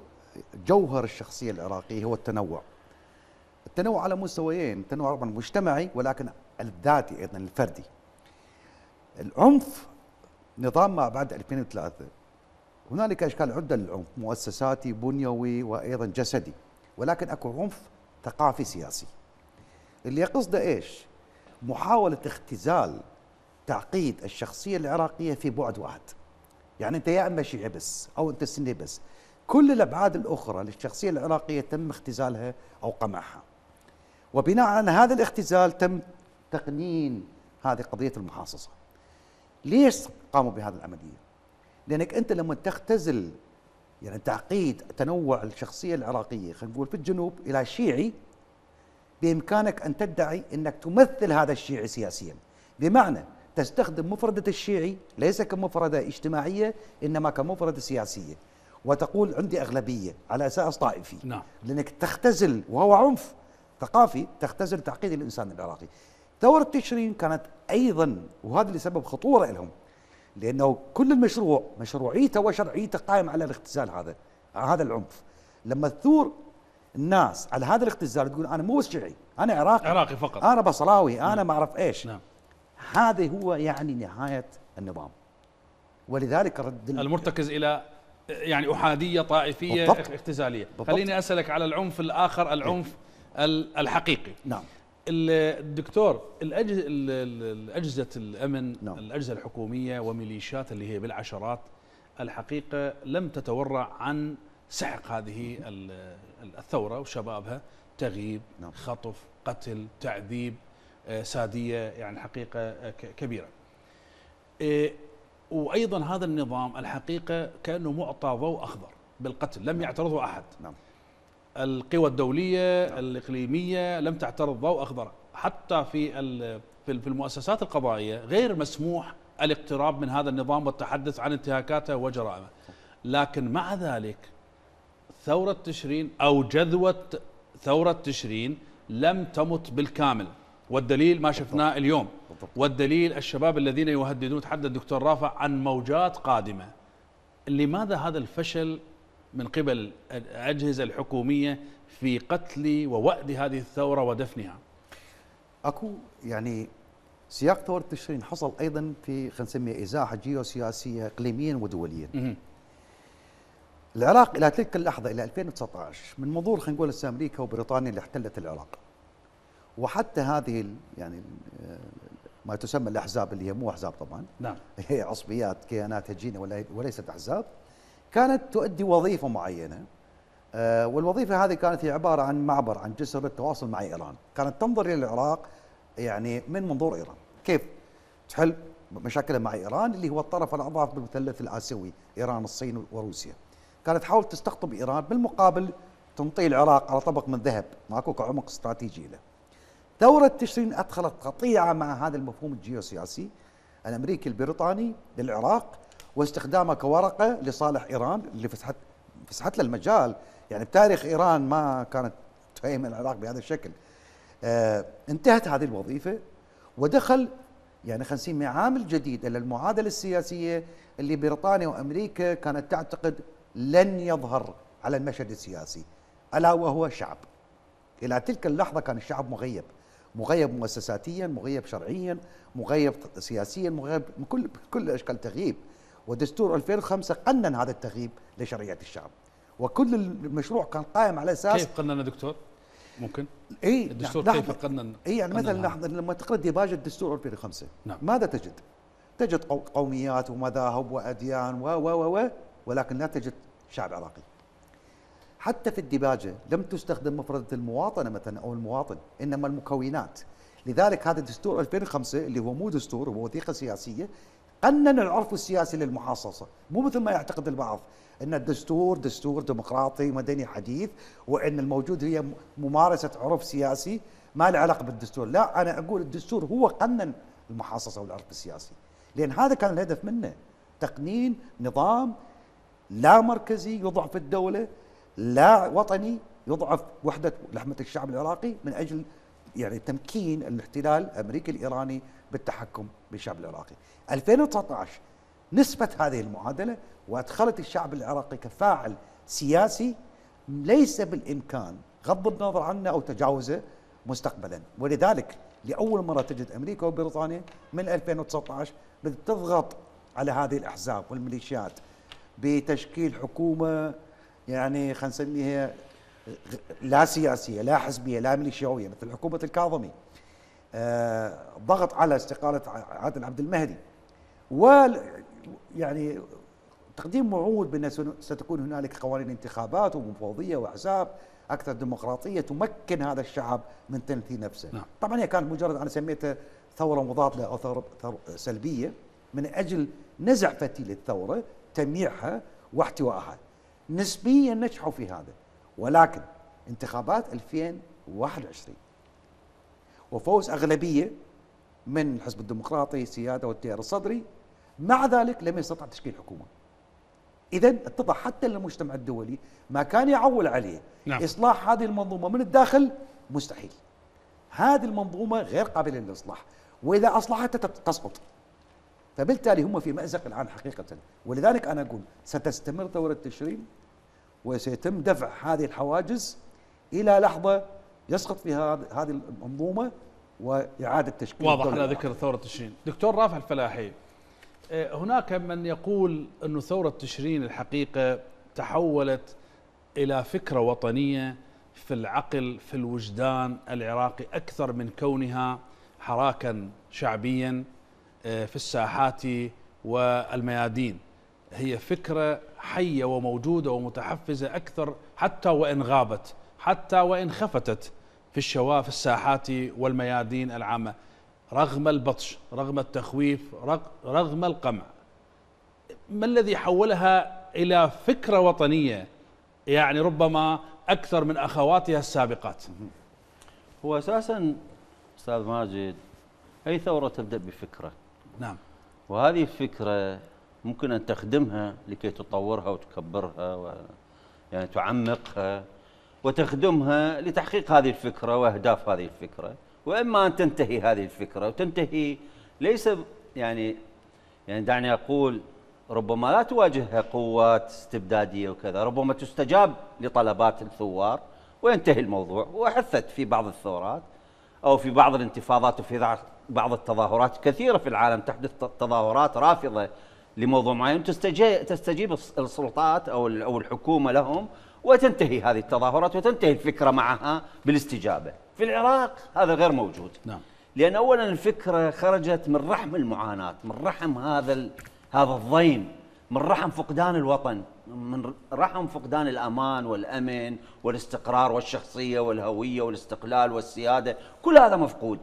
جوهر الشخصيه العراقيه هو التنوع التنوع على مستويين تنوع طبعا مجتمعي ولكن الذاتي ايضا الفردي العنف نظام ما بعد 2003 هنالك اشكال عده للعنف مؤسساتي بنيوي وايضا جسدي ولكن اكو عنف ثقافي سياسي اللي يقصده ايش؟ محاوله اختزال تعقيد الشخصيه العراقيه في بعد واحد يعني انت يا اما شيعي بس او انت سني بس كل الابعاد الاخرى للشخصيه العراقيه تم اختزالها او قمعها وبناء على هذا الاختزال تم تقنين هذه قضيه المحاصصه ليش قاموا بهذه العمليه لانك انت لما تختزل يعني تعقيد تنوع الشخصيه العراقيه خلينا نقول في الجنوب الى شيعي بامكانك ان تدعي انك تمثل هذا الشيعي سياسيا بمعنى تستخدم مفردة الشيعي ليس كمفردة اجتماعية إنما كمفردة سياسية وتقول عندي أغلبية على أساس طائفي نعم. لأنك تختزل وهو عنف ثقافي تختزل تعقيد الإنسان العراقي ثورة تشرين كانت أيضا وهذا اللي سبب خطورة لهم لأنه كل المشروع مشروعيته وشرعيته قائم على الاختزال هذا على هذا العنف لما تثور الناس على هذا الاختزال تقول أنا مو شيعي أنا عراقي عراقي فقط أنا بصلاوي أنا نعم. ما أعرف إيش نعم. هذا هو يعني نهاية النظام ولذلك رد المرتكز إلى يعني أحادية طائفية بالضبط. اختزالية بالضبط. خليني أسألك على العنف الآخر العنف إيه. الحقيقي نعم الدكتور الاجهزه الامن نعم. الاجهزه الحكوميه وميليشيات اللي هي بالعشرات الحقيقه لم تتورع عن سحق هذه الثوره وشبابها تغييب نعم. خطف قتل تعذيب آه، ساديه يعني حقيقه آه، كبيره آه، وايضا هذا النظام الحقيقه كانه معطى ضوء اخضر بالقتل لم نعم. يعترضه احد نعم. القوى الدولية الإقليمية لم تعترض ضوء أخضر حتى في في المؤسسات القضائية غير مسموح الاقتراب من هذا النظام والتحدث عن انتهاكاته وجرائمه لكن مع ذلك ثورة تشرين أو جذوة ثورة تشرين لم تمت بالكامل والدليل ما شفناه اليوم والدليل الشباب الذين يهددون تحدث الدكتور رافع عن موجات قادمة لماذا هذا الفشل من قبل الأجهزة الحكومية في قتل ووأد هذه الثورة ودفنها أكو يعني سياق ثورة تشرين حصل أيضا في خلينا نسميها إزاحة جيوسياسية إقليميا ودوليا العراق إلى تلك اللحظة إلى 2019 من منظور خلينا نقول أمريكا وبريطانيا اللي احتلت العراق وحتى هذه يعني ما تسمى الأحزاب اللي هي مو أحزاب طبعا نعم هي عصبيات كيانات هجينة وليست أحزاب كانت تؤدي وظيفة معينة آه، والوظيفة هذه كانت هي عبارة عن معبر عن جسر للتواصل مع إيران كانت تنظر إلى العراق يعني من منظور إيران كيف تحل مشاكلها مع إيران اللي هو الطرف الأضعف بالمثلث الآسيوي إيران الصين وروسيا كانت تحاول تستقطب إيران بالمقابل تنطي العراق على طبق من ذهب ماكو كعمق استراتيجي له ثورة تشرين أدخلت قطيعة مع هذا المفهوم الجيوسياسي الأمريكي البريطاني للعراق واستخدامه كورقه لصالح ايران اللي فسحت فسحت له المجال يعني بتاريخ ايران ما كانت تفهم العراق بهذا الشكل آه انتهت هذه الوظيفه ودخل يعني خلينا نسميه عامل جديد الى المعادله السياسيه اللي بريطانيا وامريكا كانت تعتقد لن يظهر على المشهد السياسي الا وهو الشعب الى تلك اللحظه كان الشعب مغيب مغيب مؤسساتيا مغيب شرعيا مغيب سياسيا مغيب من كل كل اشكال تغييب ودستور 2005 قنن هذا التغييب لشرعية الشعب وكل المشروع كان قائم على أساس كيف قنن دكتور؟ ممكن؟ اي نعم، الدستور نعم كيف قنن اي يعني مثلا لحظة لما تقرا ديباج الدستور 2005 نعم ماذا تجد؟ تجد قوميات ومذاهب وأديان و و و ولكن لا تجد شعب عراقي حتى في الديباجة لم تستخدم مفردة المواطنة مثلا أو المواطن إنما المكونات لذلك هذا الدستور 2005 اللي هو مو دستور هو وثيقة سياسية قنن العرف السياسي للمحاصصة مو مثل ما يعتقد البعض أن الدستور دستور ديمقراطي مدني حديث وأن الموجود هي ممارسة عرف سياسي ما له علاقة بالدستور لا أنا أقول الدستور هو قنن المحاصصة والعرف السياسي لأن هذا كان الهدف منه تقنين نظام لا مركزي يضعف الدولة لا وطني يضعف وحدة لحمة الشعب العراقي من أجل يعني تمكين الاحتلال الامريكي الايراني بالتحكم بالشعب العراقي 2019 نسبت هذه المعادلة وأدخلت الشعب العراقي كفاعل سياسي ليس بالإمكان غض النظر عنه أو تجاوزه مستقبلا ولذلك لأول مرة تجد أمريكا وبريطانيا من 2019 تضغط على هذه الأحزاب والميليشيات بتشكيل حكومة يعني خلينا نسميها لا سياسية لا حزبية لا ميليشياوية مثل حكومة الكاظمي آه، ضغط على استقالة عادل عبد المهدي و يعني تقديم وعود بأن ستكون هنالك قوانين انتخابات ومفوضية وأحزاب أكثر ديمقراطية تمكن هذا الشعب من تمثيل نفسه نعم. طبعا هي كانت مجرد أنا سميتها ثورة مضادة أو ثورة سلبية من أجل نزع فتيل الثورة تمييعها واحتوائها نسبيا نجحوا في هذا ولكن انتخابات 2021 وفوز أغلبية من الحزب الديمقراطي السيادة والتيار الصدري مع ذلك لم يستطع تشكيل حكومة إذا اتضح حتى للمجتمع الدولي ما كان يعول عليه نعم. إصلاح هذه المنظومة من الداخل مستحيل هذه المنظومة غير قابلة للإصلاح وإذا أصلحتها تسقط فبالتالي هم في مأزق الآن حقيقة ولذلك أنا أقول ستستمر ثورة تشرين وسيتم دفع هذه الحواجز إلى لحظة يسقط في هذه المنظومه واعاده تشكيل واضح على ذكر ثوره تشرين دكتور رافع الفلاحي آه، هناك من يقول أن ثورة تشرين الحقيقة تحولت إلى فكرة وطنية في العقل في الوجدان العراقي أكثر من كونها حراكا شعبيا آه، في الساحات والميادين هي فكرة حية وموجودة ومتحفزة أكثر حتى وإن غابت حتى وإن خفتت في الشواف الساحات والميادين العامة رغم البطش رغم التخويف رغم القمع ما الذي حولها إلى فكرة وطنية يعني ربما أكثر من أخواتها السابقات هو أساسا أستاذ ماجد أي ثورة تبدأ بفكرة نعم وهذه الفكرة ممكن أن تخدمها لكي تطورها وتكبرها و... يعني تعمقها وتخدمها لتحقيق هذه الفكرة وأهداف هذه الفكرة وإما أن تنتهي هذه الفكرة وتنتهي ليس يعني يعني دعني أقول ربما لا تواجهها قوات استبدادية وكذا ربما تستجاب لطلبات الثوار وينتهي الموضوع وحثت في بعض الثورات أو في بعض الانتفاضات وفي بعض التظاهرات كثيرة في العالم تحدث تظاهرات رافضة لموضوع معين تستجيب السلطات أو الحكومة لهم وتنتهي هذه التظاهرات وتنتهي الفكرة معها بالاستجابة في العراق هذا غير موجود نعم لأن أولا الفكرة خرجت من رحم المعاناة من رحم هذا هذا الضيم من رحم فقدان الوطن من رحم فقدان الأمان والأمن والاستقرار والشخصية والهوية والاستقلال والسيادة كل هذا مفقود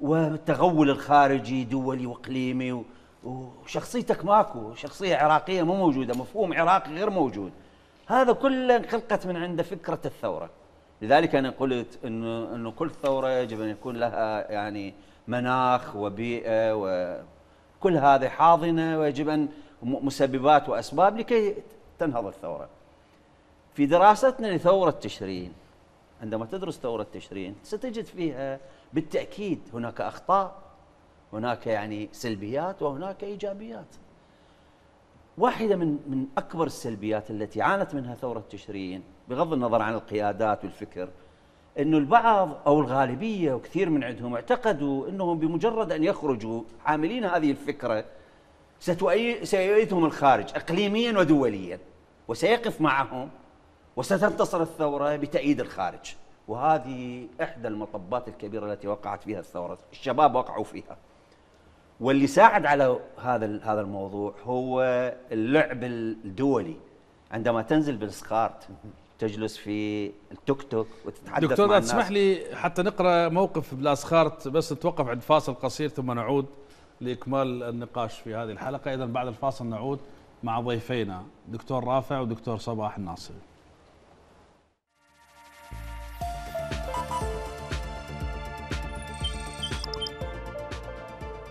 والتغول الخارجي دولي واقليمي وشخصيتك ماكو شخصية عراقية مو موجودة مفهوم عراقي غير موجود هذا كله انخلقت من عنده فكرة الثورة لذلك أنا قلت أنه, إنه كل ثورة يجب أن يكون لها يعني مناخ وبيئة وكل هذه حاضنة ويجب أن مسببات وأسباب لكي تنهض الثورة في دراستنا لثورة تشرين عندما تدرس ثورة تشرين ستجد فيها بالتأكيد هناك أخطاء هناك يعني سلبيات وهناك إيجابيات واحدة من من أكبر السلبيات التي عانت منها ثورة تشرين بغض النظر عن القيادات والفكر أنه البعض أو الغالبية وكثير من عندهم اعتقدوا أنهم بمجرد أن يخرجوا حاملين هذه الفكرة سيؤيدهم الخارج إقليميا ودوليا وسيقف معهم وستنتصر الثورة بتأييد الخارج وهذه إحدى المطبات الكبيرة التي وقعت فيها الثورة الشباب وقعوا فيها واللي ساعد على هذا هذا الموضوع هو اللعب الدولي عندما تنزل بالسكارت تجلس في التوك توك وتتحدث دكتور مع الناس. اسمح لي حتى نقرا موقف بلاسخارت بس نتوقف عند فاصل قصير ثم نعود لاكمال النقاش في هذه الحلقه اذا بعد الفاصل نعود مع ضيفينا دكتور رافع ودكتور صباح الناصري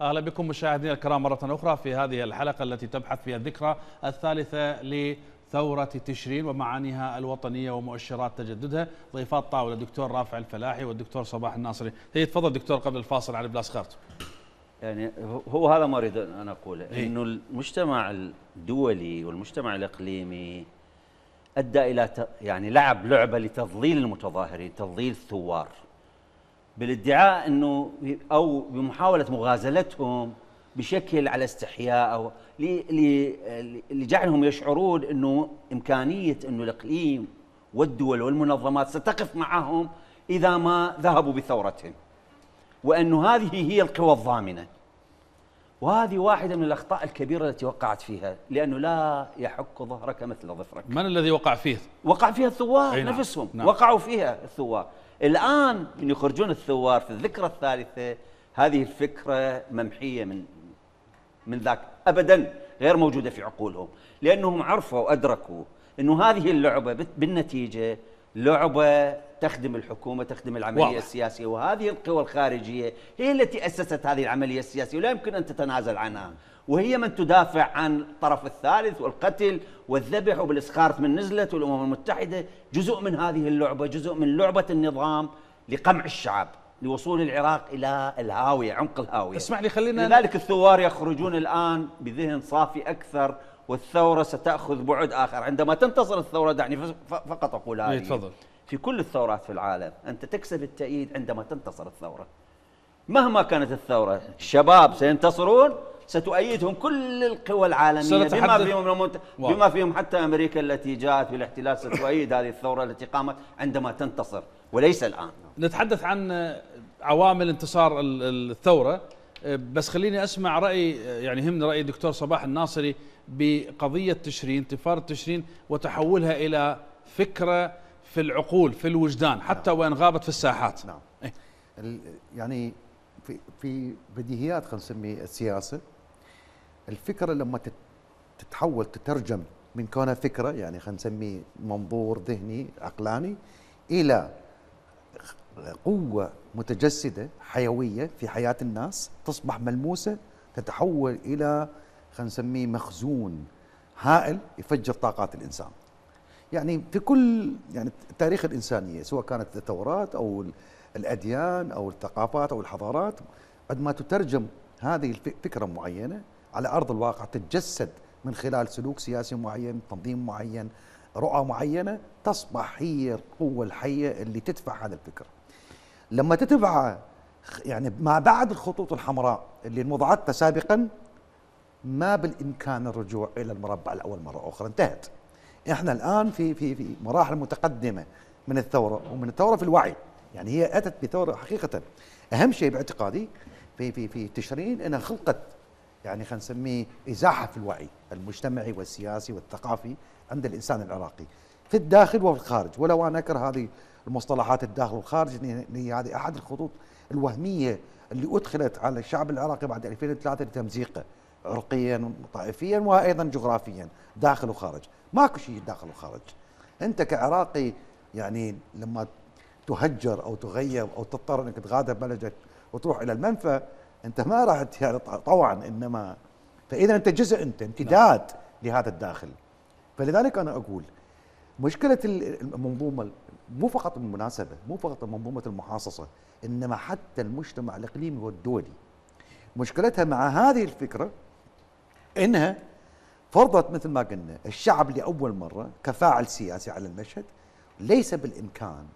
اهلا بكم مشاهدينا الكرام مره اخرى في هذه الحلقه التي تبحث فيها الذكرى الثالثه لثوره تشرين ومعانيها الوطنيه ومؤشرات تجددها، ضيفات طاوله الدكتور رافع الفلاحي والدكتور صباح الناصري، هي تفضل دكتور قبل الفاصل على بلاس خارت. يعني هو هذا ما اريد ان اقوله إيه. انه المجتمع الدولي والمجتمع الاقليمي ادى الى يعني لعب لعبه لتضليل المتظاهرين، تضليل الثوار. بالادعاء انه او بمحاوله مغازلتهم بشكل على استحياء او لجعلهم يشعرون انه امكانيه انه الاقليم والدول والمنظمات ستقف معهم اذا ما ذهبوا بثورتهم. وانه هذه هي القوى الضامنه. وهذه واحده من الاخطاء الكبيره التي وقعت فيها، لانه لا يحك ظهرك مثل ظفرك. من الذي وقع فيه؟ وقع فيها الثوار نعم. نفسهم، نعم. وقعوا فيها الثوار. الآن من يخرجون الثوار في الذكرى الثالثة هذه الفكرة ممحية من من ذاك أبدا غير موجودة في عقولهم لأنهم عرفوا وأدركوا أنه هذه اللعبة بالنتيجة لعبة تخدم الحكومة تخدم العملية واضح. السياسية وهذه القوى الخارجية هي التي أسست هذه العملية السياسية ولا يمكن أن تتنازل عنها وهي من تدافع عن الطرف الثالث والقتل والذبح وبالاسخارت من نزلت والامم المتحده جزء من هذه اللعبه جزء من لعبه النظام لقمع الشعب لوصول العراق الى الهاويه عمق الهاويه اسمح لي خلينا لذلك الثوار يخرجون الان بذهن صافي اكثر والثوره ستاخذ بعد اخر عندما تنتصر الثوره دعني فقط اقول إيه، هذه تفضل في كل الثورات في العالم انت تكسب التأييد عندما تنتصر الثوره مهما كانت الثوره الشباب سينتصرون ستؤيدهم كل القوى العالمية بما فيهم, بما فيهم حتى أمريكا التي جاءت بالاحتلال ستؤيد هذه الثورة التي قامت عندما تنتصر وليس الآن نتحدث عن عوامل انتصار الثورة بس خليني أسمع رأي يعني يهمني رأي الدكتور صباح الناصري بقضية تشرين انتفار تشرين وتحولها إلى فكرة في العقول في الوجدان حتى نعم. وإن غابت في الساحات نعم. يعني في في بديهيات خلينا نسميه السياسه الفكره لما تتحول تترجم من كونها فكره يعني خلينا نسميه منظور ذهني عقلاني الى قوه متجسده حيويه في حياه الناس تصبح ملموسه تتحول الى خلينا نسميه مخزون هائل يفجر طاقات الانسان. يعني في كل يعني تاريخ الانسانيه سواء كانت الثورات او الاديان او الثقافات او الحضارات عندما تترجم هذه الفكره معينه على أرض الواقع تتجسد من خلال سلوك سياسي معين تنظيم معين رؤى معينة تصبح هي القوة الحية اللي تدفع هذا الفكر لما تتبع يعني ما بعد الخطوط الحمراء اللي وضعتها سابقا ما بالامكان الرجوع الى المربع الاول مره اخرى انتهت احنا الان في في في مراحل متقدمه من الثوره ومن الثوره في الوعي يعني هي اتت بثوره حقيقه اهم شيء باعتقادي في في في تشرين انها خلقت يعني خلينا نسميه إزاحة في الوعي المجتمعي والسياسي والثقافي عند الإنسان العراقي في الداخل وفي الخارج ولو أنا أكره هذه المصطلحات الداخل والخارج هي هذه أحد الخطوط الوهمية اللي أدخلت على الشعب العراقي بعد 2003 لتمزيقه عرقيا وطائفيا وأيضا جغرافيا داخل وخارج ماكو شيء داخل وخارج أنت كعراقي يعني لما تهجر أو تغيب أو تضطر أنك تغادر بلدك وتروح إلى المنفى انت ما راح يعني طوعا انما فاذا انت جزء انت امتداد نعم. لهذا الداخل فلذلك انا اقول مشكله المنظومه مو فقط المناسبه مو فقط منظومه المحاصصه انما حتى المجتمع الاقليمي والدولي مشكلتها مع هذه الفكره انها فرضت مثل ما قلنا الشعب لاول مره كفاعل سياسي على المشهد ليس بالامكان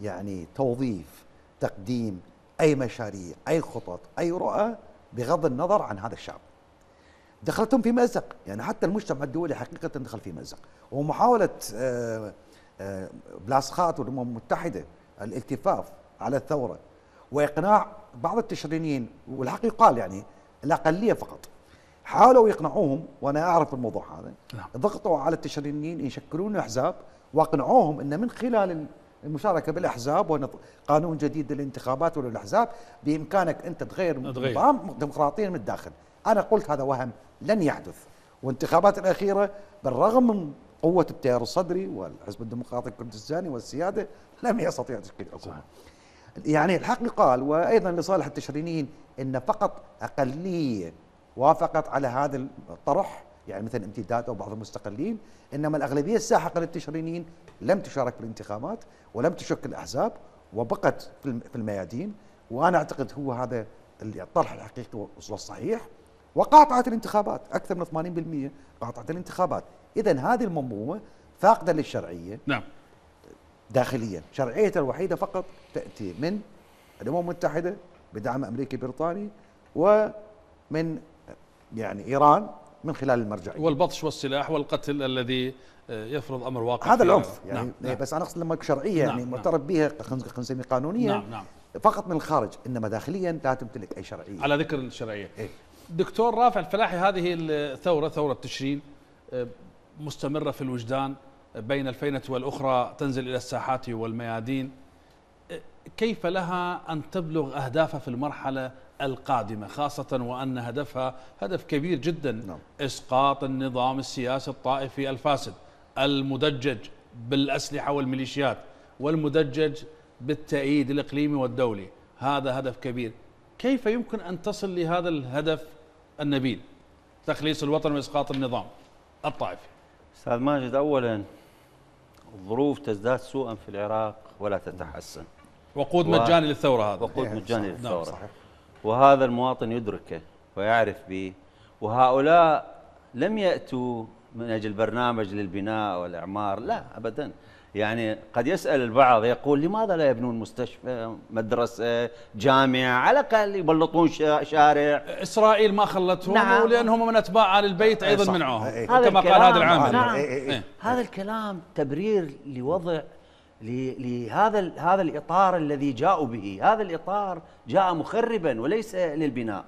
يعني توظيف تقديم أي مشاريع أي خطط أي رؤى بغض النظر عن هذا الشعب دخلتهم في مأزق يعني حتى المجتمع الدولي حقيقة دخل في مأزق ومحاولة آه، آه، بلاسخات والأمم المتحدة الالتفاف على الثورة وإقناع بعض التشرينيين والحق يقال يعني الأقلية فقط حاولوا يقنعوهم وأنا أعرف الموضوع هذا نعم. ضغطوا على التشرينيين يشكلون أحزاب واقنعوهم أن من خلال المشاركه بالاحزاب وقانون جديد للانتخابات وللاحزاب بامكانك انت تغير نظام ديمقراطيا من الداخل انا قلت هذا وهم لن يحدث والانتخابات الاخيره بالرغم من قوه التيار الصدري والحزب الديمقراطي الكردستاني والسياده لم يستطيع تشكيل حكومه يعني الحق يقال وايضا لصالح التشرينيين ان فقط اقليه وافقت على هذا الطرح يعني مثلا امتداد او بعض المستقلين انما الاغلبيه الساحقه للتشرينيين لم تشارك بالانتخابات ولم تشكل احزاب وبقت في الميادين وانا اعتقد هو هذا الطرح الحقيقي والصحيح وقاطعت الانتخابات اكثر من 80% قاطعت الانتخابات اذا هذه المنظومه فاقده للشرعيه نعم داخليا شرعيتها الوحيده فقط تاتي من الامم المتحده بدعم امريكي بريطاني ومن يعني ايران من خلال المرجعيه والبطش والسلاح والقتل الذي آه، يفرض امر واقع هذا العنف يعني نعم،, إيه، نعم بس انا اقصد لما شرعيه يعني نعم يعني معترف بها نسميه قانونيا نعم نعم فقط من الخارج انما داخليا لا تمتلك اي شرعيه على ذكر الشرعيه إيه؟ دكتور رافع الفلاحي هذه الثوره ثوره تشرين آه، مستمره في الوجدان آه، بين الفينه والاخرى تنزل الى الساحات والميادين كيف لها ان تبلغ اهدافها في المرحله القادمة خاصة وأن هدفها هدف كبير جدا نعم. إسقاط النظام السياسي الطائفي الفاسد المدجج بالأسلحة والميليشيات والمدجج بالتأييد الإقليمي والدولي هذا هدف كبير كيف يمكن أن تصل لهذا الهدف النبيل تخليص الوطن وإسقاط النظام الطائفي أستاذ ماجد أولا الظروف تزداد سوءا في العراق ولا تتحسن وقود و... مجاني للثورة هذا وقود إيه، مجاني للثورة نعم صحيح. وهذا المواطن يدركه ويعرف به وهؤلاء لم يأتوا من أجل برنامج للبناء والإعمار لا أبدا يعني قد يسأل البعض يقول لماذا لا يبنون مستشفى مدرسة جامعة على الأقل يبلطون شارع إسرائيل ما خلتهم نعم. لأنهم من أتباع آل البيت أيضا منعوهم إيه. كما قال هذا العامل نعم. إيه. هذا الكلام تبرير لوضع لهذا هذا الاطار الذي جاءوا به، هذا الاطار جاء مخربا وليس للبناء.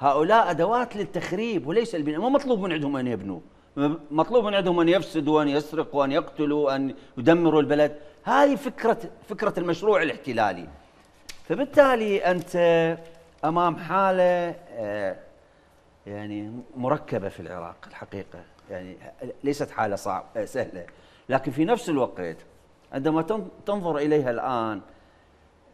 هؤلاء ادوات للتخريب وليس البناء، ما مطلوب من عندهم ان يبنوا، مطلوب من عندهم ان يفسدوا وان يسرقوا وان يقتلوا وان يدمروا البلد، هذه فكره فكره المشروع الاحتلالي. فبالتالي انت امام حاله آه، يعني مركبه في العراق الحقيقه، يعني ليست حاله صعب سهله، لكن في نفس الوقت عندما تنظر إليها الآن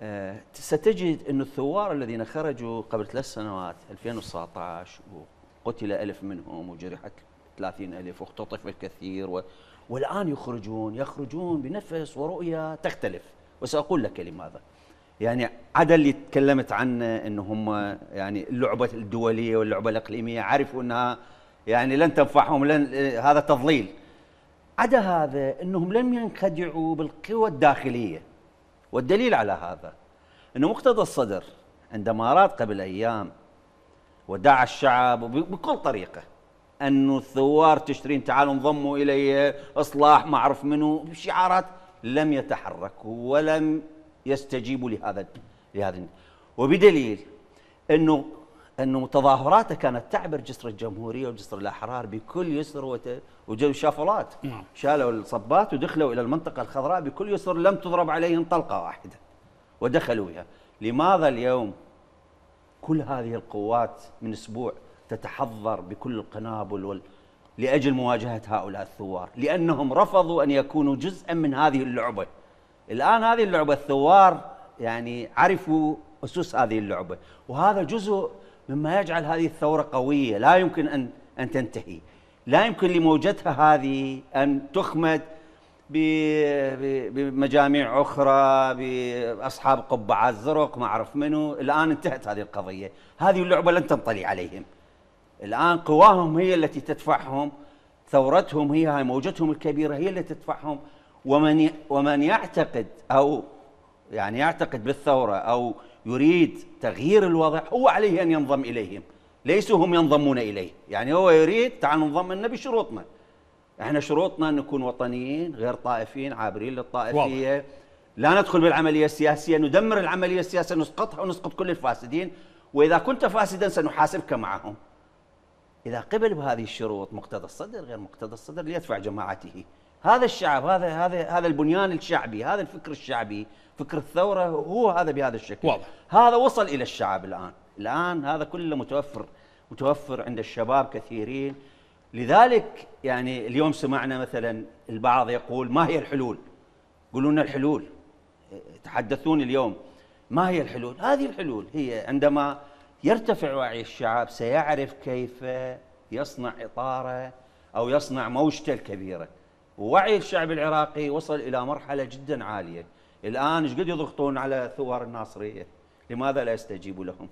آه، ستجد أن الثوار الذين خرجوا قبل ثلاث سنوات 2019 وقتل ألف منهم وجرحت 30 ألف واختطف الكثير والآن يخرجون يخرجون بنفس ورؤية تختلف وسأقول لك لماذا يعني عدا اللي تكلمت عنه أن هم يعني اللعبة الدولية واللعبة الإقليمية عرفوا أنها يعني لن تنفعهم لن آه، هذا تضليل عدا هذا انهم لم ينخدعوا بالقوى الداخليه والدليل على هذا انه مقتدى الصدر عندما اراد قبل ايام ودعا الشعب بكل طريقه انه الثوار تشرين تعالوا انضموا الي اصلاح ما اعرف منو شعارات لم يتحركوا ولم يستجيبوا لهذا لهذا وبدليل انه انه تظاهراته كانت تعبر جسر الجمهوريه وجسر الاحرار بكل يسر وجو شافولات نعم. شالوا الصبات ودخلوا الى المنطقه الخضراء بكل يسر لم تضرب عليهم طلقه واحده ودخلوا بها لماذا اليوم كل هذه القوات من اسبوع تتحضر بكل القنابل وال... لاجل مواجهه هؤلاء الثوار لانهم رفضوا ان يكونوا جزءا من هذه اللعبه الان هذه اللعبه الثوار يعني عرفوا اسس هذه اللعبه وهذا جزء مما يجعل هذه الثورة قوية لا يمكن أن أن تنتهي لا يمكن لموجتها هذه أن تخمد بمجاميع أخرى بأصحاب قبعات زرق ما أعرف منو الآن انتهت هذه القضية هذه اللعبة لن تنطلي عليهم الآن قواهم هي التي تدفعهم ثورتهم هي هاي موجتهم الكبيرة هي التي تدفعهم ومن ومن يعتقد أو يعني يعتقد بالثورة أو يريد تغيير الوضع هو عليه أن ينضم إليهم ليسوا هم ينضمون إليه يعني هو يريد تعال ننضم لنا بشروطنا احنا شروطنا أن نكون وطنيين غير طائفيين عابرين للطائفية واضح. لا ندخل بالعملية السياسية ندمر العملية السياسية نسقطها ونسقط كل الفاسدين وإذا كنت فاسدا سنحاسبك معهم إذا قبل بهذه الشروط مقتدى الصدر غير مقتدى الصدر ليدفع جماعته هذا الشعب هذا هذا هذا البنيان الشعبي هذا الفكر الشعبي فكر الثوره هو هذا بهذا الشكل واضح. هذا وصل الى الشعب الان الان هذا كله متوفر متوفر عند الشباب كثيرين لذلك يعني اليوم سمعنا مثلا البعض يقول ما هي الحلول يقولون الحلول تحدثون اليوم ما هي الحلول هذه الحلول هي عندما يرتفع وعي الشعب سيعرف كيف يصنع اطاره او يصنع موجته الكبيره ووعي الشعب العراقي وصل الى مرحله جدا عاليه الان ايش قد يضغطون على ثوار الناصريه لماذا لا يستجيبوا لهم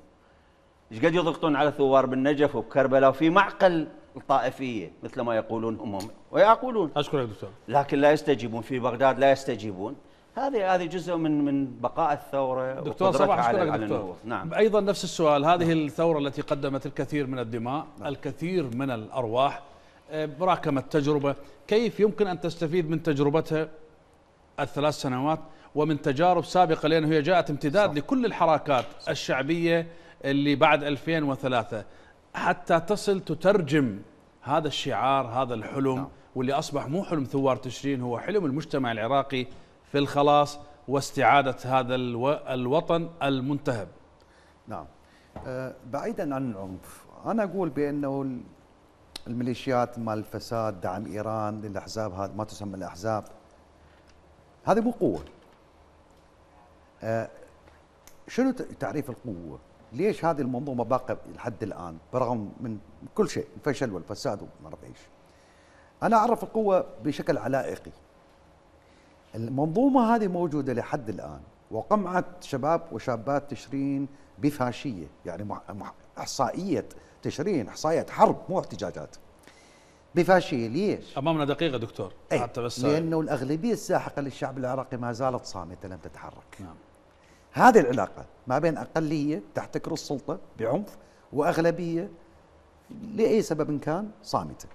ايش قد يضغطون على ثوار بالنجف وبكربلاء وفي معقل الطائفيه مثل ما يقولون هم ويقولون اشكرك دكتور لكن لا يستجيبون في بغداد لا يستجيبون هذه هذه جزء من من بقاء الثوره دكتور صباح اشكرك على دكتور على نعم ايضا نفس السؤال هذه الثوره التي قدمت الكثير من الدماء نعم. الكثير من الارواح راكمت تجربة كيف يمكن أن تستفيد من تجربتها الثلاث سنوات ومن تجارب سابقة لان هي جاءت امتداد صح. لكل الحركات صح. الشعبية اللي بعد 2003 حتى تصل تترجم هذا الشعار هذا الحلم نعم. واللي أصبح مو حلم ثوار تشرين هو حلم المجتمع العراقي في الخلاص واستعادة هذا الوطن المنتهب نعم آه، بعيدا عن العنف أنا أقول بأنه الميليشيات مال الفساد دعم ايران للاحزاب هذه ما تسمى الاحزاب هذه مو قوه آه شنو تعريف القوه؟ ليش هذه المنظومه باقيه لحد الان برغم من كل شيء الفشل والفساد وما اعرف ايش انا اعرف القوه بشكل علائقي المنظومه هذه موجوده لحد الان وقمعت شباب وشابات تشرين بفاشيه يعني احصائيه تشرين احصائيات حرب مو احتجاجات بفاشيه ليش؟ امامنا دقيقه دكتور حتى إيه، بس لانه الاغلبيه الساحقه للشعب العراقي ما زالت صامته لم تتحرك نعم هذه العلاقه ما بين اقليه تحتكر السلطه بعنف واغلبيه لاي سبب كان صامته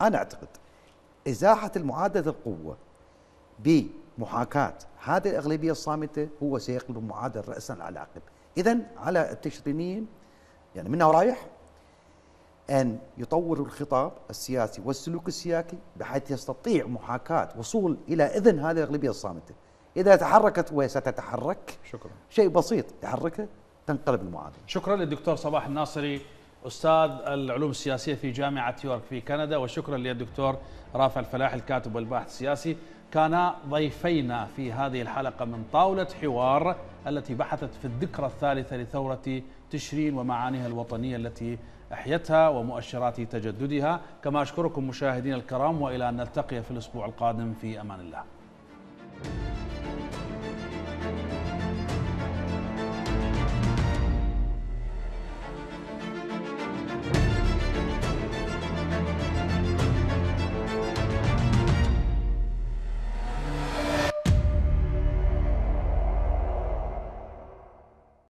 انا اعتقد ازاحه المعادله القوه بمحاكاه هذه الاغلبيه الصامته هو سيقلب المعادله راسا على عقب اذا على التشرينيين يعني منا ورايح أن يطور الخطاب السياسي والسلوك السياسي بحيث يستطيع محاكاة وصول إلى إذن هذه الأغلبية الصامتة إذا تحركت وستتحرك شكرا شيء بسيط تحركه تنقلب المعادلة شكرا للدكتور صباح الناصري أستاذ العلوم السياسية في جامعة يورك في كندا وشكرا للدكتور رافع الفلاح الكاتب والباحث السياسي كانا ضيفينا في هذه الحلقة من طاولة حوار التي بحثت في الذكرى الثالثة لثورة تشرين ومعانيها الوطنية التي أحيتها ومؤشرات تجددها كما أشكركم مشاهدين الكرام وإلى أن نلتقي في الأسبوع القادم في أمان الله